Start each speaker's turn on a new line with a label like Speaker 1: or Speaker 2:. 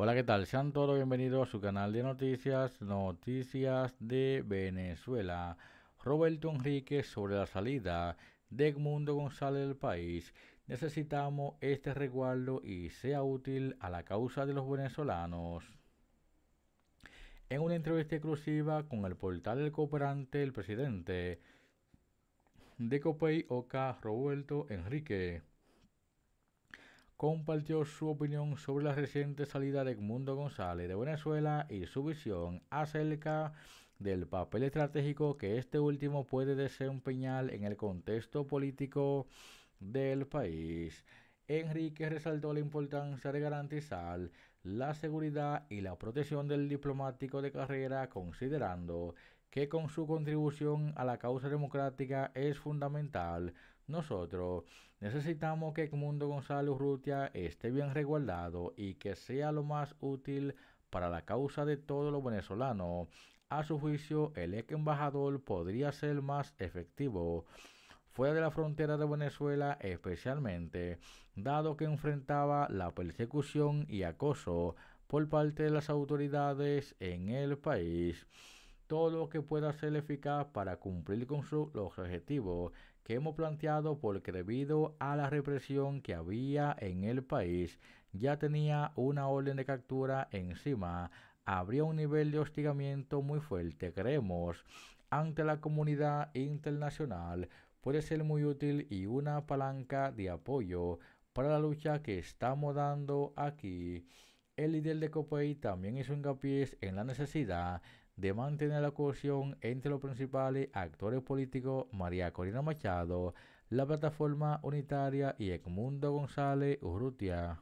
Speaker 1: Hola, ¿qué tal? Sean todos bienvenidos a su canal de noticias, Noticias de Venezuela. Roberto Enrique sobre la salida de Edmundo González del país. Necesitamos este resguardo y sea útil a la causa de los venezolanos. En una entrevista exclusiva con el portal del cooperante, el presidente de Copey Oca, Roberto Enrique, compartió su opinión sobre la reciente salida de Edmundo González de Venezuela y su visión acerca del papel estratégico que este último puede desempeñar en el contexto político del país. Enrique resaltó la importancia de garantizar la seguridad y la protección del diplomático de carrera considerando que con su contribución a la causa democrática es fundamental. Nosotros necesitamos que Mundo González Urrutia esté bien resguardado y que sea lo más útil para la causa de todos los venezolanos. A su juicio, el ex embajador podría ser más efectivo fuera de la frontera de Venezuela especialmente, dado que enfrentaba la persecución y acoso por parte de las autoridades en el país todo lo que pueda ser eficaz para cumplir con su, los objetivos que hemos planteado porque debido a la represión que había en el país ya tenía una orden de captura encima, habría un nivel de hostigamiento muy fuerte, creemos, ante la comunidad internacional puede ser muy útil y una palanca de apoyo para la lucha que estamos dando aquí. El líder de COPEI también hizo hincapié en la necesidad de mantener la cohesión entre los principales actores políticos María Corina Machado, la plataforma unitaria y Edmundo González Urrutia.